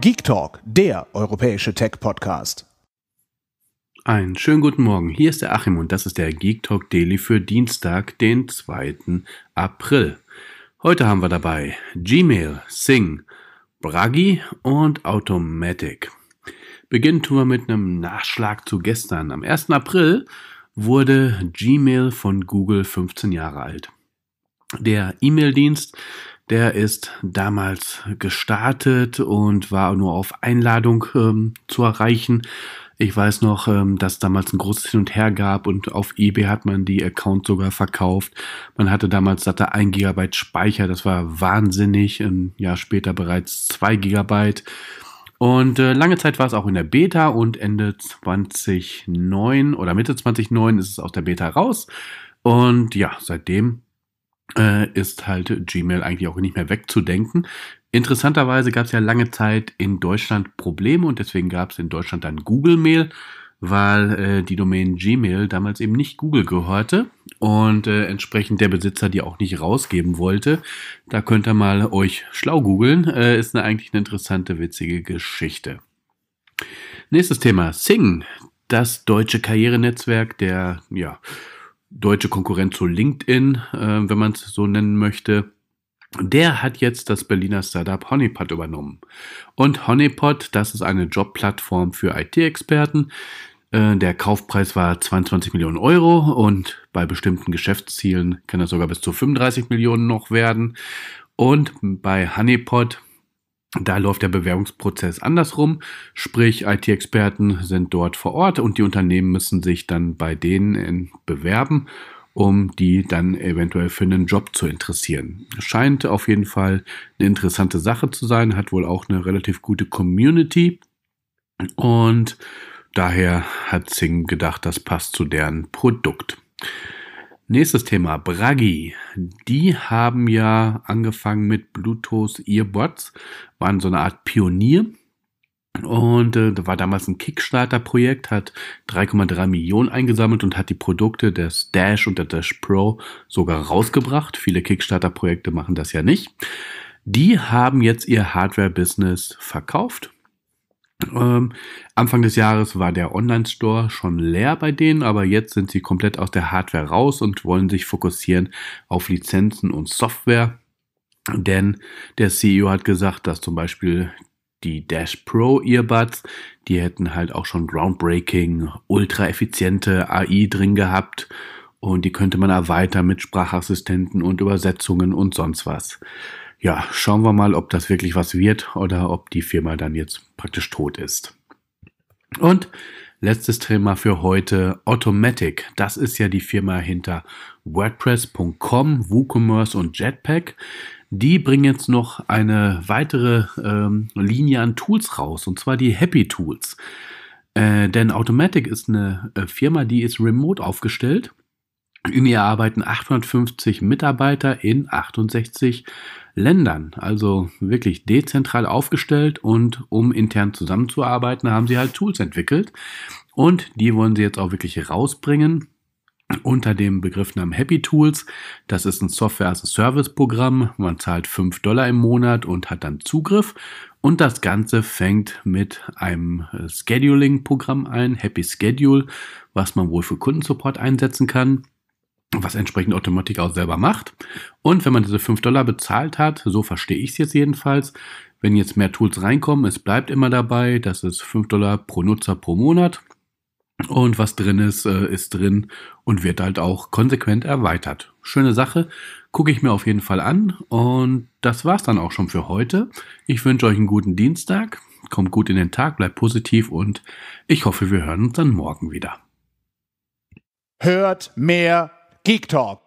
Geek Talk, der europäische Tech-Podcast. Einen schönen guten Morgen. Hier ist der Achim und das ist der Geek Talk Daily für Dienstag, den 2. April. Heute haben wir dabei Gmail, Sing, Bragi und Automatic. Beginnen tun wir mit einem Nachschlag zu gestern. Am 1. April wurde Gmail von Google 15 Jahre alt. Der E-Mail-Dienst der ist damals gestartet und war nur auf Einladung ähm, zu erreichen. Ich weiß noch, ähm, dass damals ein großes Hin und Her gab und auf eBay hat man die Account sogar verkauft. Man hatte damals satte 1 GB Speicher, das war wahnsinnig. Ein Jahr später bereits 2 GB. Und äh, lange Zeit war es auch in der Beta und Ende 2009 oder Mitte 2009 ist es aus der Beta raus. Und ja, seitdem äh, ist halt Gmail eigentlich auch nicht mehr wegzudenken. Interessanterweise gab es ja lange Zeit in Deutschland Probleme und deswegen gab es in Deutschland dann Google Mail, weil äh, die Domain Gmail damals eben nicht Google gehörte und äh, entsprechend der Besitzer die auch nicht rausgeben wollte. Da könnt ihr mal euch schlau googeln. Äh, ist eine, eigentlich eine interessante, witzige Geschichte. Nächstes Thema, Sing, das deutsche Karrierenetzwerk der, ja, deutsche Konkurrent zu LinkedIn, äh, wenn man es so nennen möchte. Der hat jetzt das Berliner Startup Honeypot übernommen. Und Honeypot, das ist eine Jobplattform für IT-Experten. Äh, der Kaufpreis war 22 Millionen Euro und bei bestimmten Geschäftszielen kann das sogar bis zu 35 Millionen noch werden. Und bei Honeypot da läuft der Bewerbungsprozess andersrum, sprich IT-Experten sind dort vor Ort und die Unternehmen müssen sich dann bei denen äh, bewerben, um die dann eventuell für einen Job zu interessieren. Scheint auf jeden Fall eine interessante Sache zu sein, hat wohl auch eine relativ gute Community und daher hat Sing gedacht, das passt zu deren Produkt. Nächstes Thema, Bragi. Die haben ja angefangen mit Bluetooth Earbuds, waren so eine Art Pionier. Und äh, war damals ein Kickstarter-Projekt, hat 3,3 Millionen eingesammelt und hat die Produkte des Dash und der Dash Pro sogar rausgebracht. Viele Kickstarter-Projekte machen das ja nicht. Die haben jetzt ihr Hardware-Business verkauft ähm, Anfang des Jahres war der Online-Store schon leer bei denen, aber jetzt sind sie komplett aus der Hardware raus und wollen sich fokussieren auf Lizenzen und Software. Denn der CEO hat gesagt, dass zum Beispiel die Dash Pro Earbuds, die hätten halt auch schon groundbreaking, ultra effiziente AI drin gehabt und die könnte man erweitern mit Sprachassistenten und Übersetzungen und sonst was ja, schauen wir mal, ob das wirklich was wird oder ob die Firma dann jetzt praktisch tot ist. Und letztes Thema für heute, Automatic. Das ist ja die Firma hinter WordPress.com, WooCommerce und Jetpack. Die bringen jetzt noch eine weitere ähm, Linie an Tools raus, und zwar die Happy Tools. Äh, denn Automatic ist eine äh, Firma, die ist remote aufgestellt in ihr arbeiten 850 Mitarbeiter in 68 Ländern. Also wirklich dezentral aufgestellt und um intern zusammenzuarbeiten, haben sie halt Tools entwickelt. Und die wollen sie jetzt auch wirklich rausbringen unter dem Begriffnamen Happy Tools. Das ist ein Software-as-a-Service-Programm. Man zahlt 5 Dollar im Monat und hat dann Zugriff. Und das Ganze fängt mit einem Scheduling-Programm ein, Happy Schedule, was man wohl für Kundensupport einsetzen kann was entsprechend Automatik auch selber macht. Und wenn man diese 5 Dollar bezahlt hat, so verstehe ich es jetzt jedenfalls, wenn jetzt mehr Tools reinkommen, es bleibt immer dabei, das ist 5 Dollar pro Nutzer pro Monat. Und was drin ist, äh, ist drin und wird halt auch konsequent erweitert. Schöne Sache, gucke ich mir auf jeden Fall an. Und das war's dann auch schon für heute. Ich wünsche euch einen guten Dienstag, kommt gut in den Tag, bleibt positiv und ich hoffe, wir hören uns dann morgen wieder. Hört mehr Geek Talk.